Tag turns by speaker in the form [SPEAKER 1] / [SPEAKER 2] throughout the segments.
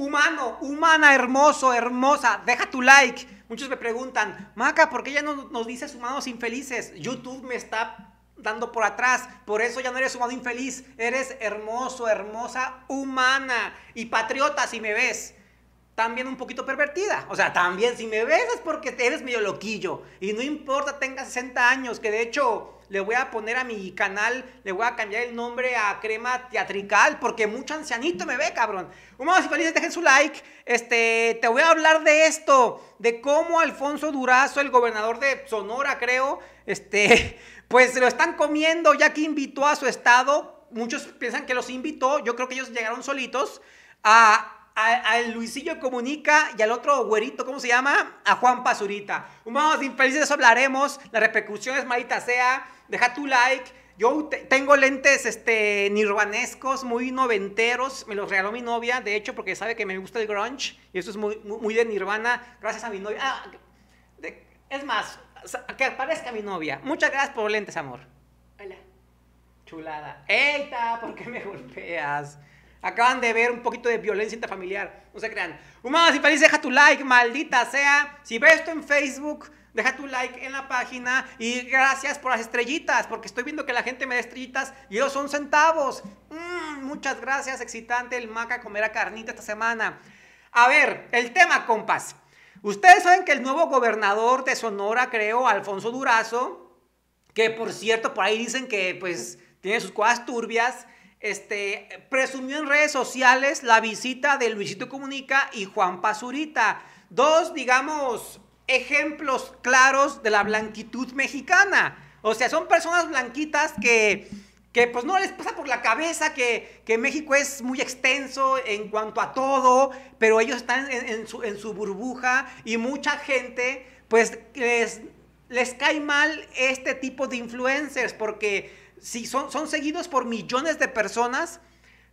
[SPEAKER 1] humano, humana, hermoso, hermosa, deja tu like. Muchos me preguntan, Maca, ¿por qué ya no nos dices humanos infelices? YouTube me está dando por atrás, por eso ya no eres humano infeliz, eres hermoso, hermosa, humana y patriota si me ves también un poquito pervertida. O sea, también si me ves es porque eres medio loquillo. Y no importa, tenga 60 años, que de hecho le voy a poner a mi canal, le voy a cambiar el nombre a Crema Teatrical, porque mucho ancianito me ve, cabrón. Humanos y felices, dejen su like. Este, te voy a hablar de esto, de cómo Alfonso Durazo, el gobernador de Sonora, creo, este, pues lo están comiendo ya que invitó a su estado. Muchos piensan que los invitó, yo creo que ellos llegaron solitos a al Luisillo Comunica y al otro güerito, ¿cómo se llama? A Juan Pazurita. Humanos infelices, de eso hablaremos. Las repercusiones, maldita sea. Deja tu like. Yo tengo lentes este, nirvanescos, muy noventeros. Me los regaló mi novia, de hecho, porque sabe que me gusta el grunge. Y eso es muy, muy, de nirvana. Gracias a mi novia. Ah, es más, que aparezca mi novia. Muchas gracias por los lentes, amor. Hola. Chulada. ¡Eita! ¿Por qué me golpeas? Acaban de ver un poquito de violencia intrafamiliar. No se crean. Humanos y felices, deja tu like, maldita sea. Si ves esto en Facebook, deja tu like en la página. Y gracias por las estrellitas, porque estoy viendo que la gente me da estrellitas y ellos son centavos. Mm, muchas gracias, excitante. El maca comer a carnita esta semana. A ver, el tema, compas. Ustedes saben que el nuevo gobernador de Sonora, creo, Alfonso Durazo, que por cierto, por ahí dicen que pues tiene sus cuadras turbias. Este, presumió en redes sociales la visita de Luisito Comunica y Juan Pazurita. Dos, digamos, ejemplos claros de la blanquitud mexicana. O sea, son personas blanquitas que, que pues no les pasa por la cabeza que, que, México es muy extenso en cuanto a todo, pero ellos están en, su, en su, burbuja y mucha gente pues les, les cae mal este tipo de influencers porque sí, son, son seguidos por millones de personas,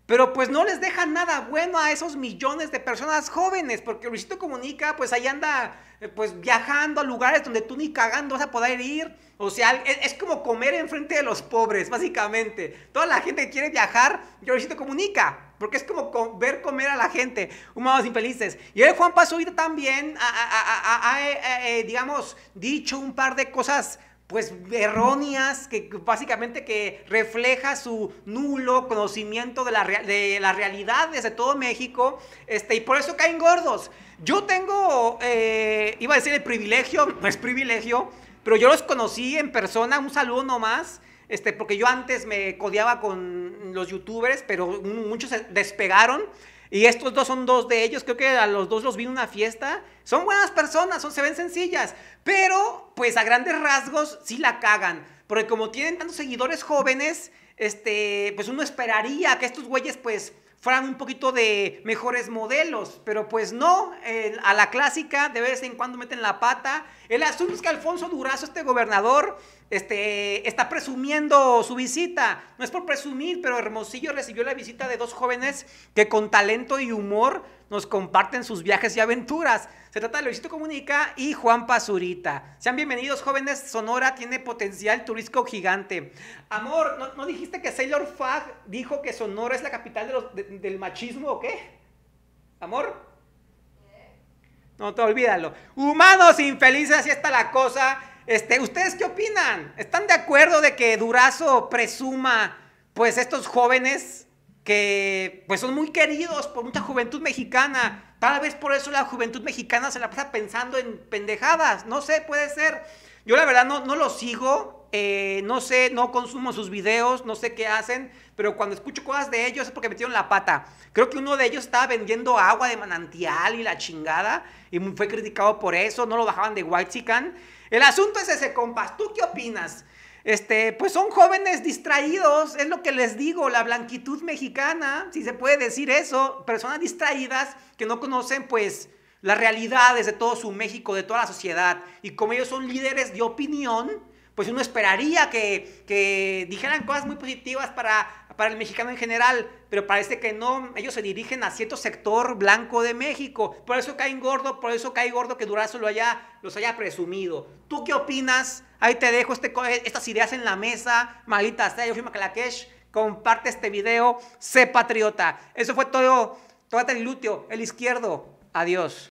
[SPEAKER 1] pero pues no les dejan nada bueno a esos millones de personas jóvenes, porque Luisito Comunica, pues ahí anda eh, pues viajando a lugares donde tú ni cagando vas a poder ir. O sea, es, como comer enfrente de los pobres, básicamente. Toda la gente que quiere viajar, Luisito Comunica, porque es como ver comer a la gente, humanos infelices. Y el Juan Paz también ha, eh, eh, digamos, dicho un par de cosas pues erróneas, que básicamente que refleja su nulo conocimiento de, la, de las realidades de todo México, este, y por eso caen gordos. Yo tengo, eh, iba a decir el privilegio, no es privilegio, pero yo los conocí en persona, un saludo nomás, este, porque yo antes me codeaba con los youtubers, pero muchos se despegaron. Y estos dos son dos de ellos. Creo que a los dos los vi en una fiesta. Son buenas personas, son, se ven sencillas. Pero, pues a grandes rasgos, sí la cagan. Porque como tienen tantos seguidores jóvenes, este, pues uno esperaría que estos güeyes, pues, fueran un poquito de mejores modelos. Pero pues no, a la clásica, de vez en cuando meten la pata. El asunto es que Alfonso Durazo, este gobernador, este, está presumiendo su visita. No es por presumir, pero Hermosillo recibió la visita de dos jóvenes que con talento y humor nos comparten sus viajes y aventuras. Se trata de Luisito Comunica y Juan Pazurita. Sean bienvenidos, jóvenes. Sonora tiene potencial turístico gigante. Amor, ¿no, dijiste que Sailor Fag dijo que Sonora es la capital del machismo o qué? Amor. No te olvídalo. Humanos infelices, así está la cosa. Este, ¿Ustedes qué opinan? ¿Están de acuerdo de que Durazo presuma, pues, estos jóvenes que, pues, son muy queridos por mucha juventud mexicana? Tal vez por eso la juventud mexicana se la pasa pensando en pendejadas. No sé, puede ser. Yo la verdad no, no lo sigo. Eh, no sé, no consumo sus videos, no sé qué hacen, pero cuando escucho cosas de ellos es porque metieron la pata. Creo que uno de ellos estaba vendiendo agua de manantial y la chingada, y fue criticado por eso, no lo bajaban de White el asunto es ese, compas. ¿Tú qué opinas? Este, pues son jóvenes distraídos, es lo que les digo, la blanquitud mexicana, si se puede decir eso, personas distraídas que no conocen pues las realidades de todo su México, de toda la sociedad, y como ellos son líderes de opinión, pues uno esperaría que, que dijeran cosas muy positivas para, para el mexicano en general, pero parece que no, ellos se dirigen a cierto sector blanco de México, por eso caen gordo, por eso cae gordo que Durazo lo haya, los haya presumido. ¿Tú qué opinas? Ahí te dejo este, estas ideas en la mesa, maldita sea, yo la Macalakesh, comparte este video, sé patriota. Eso fue todo, todo el luteo, el izquierdo, adiós.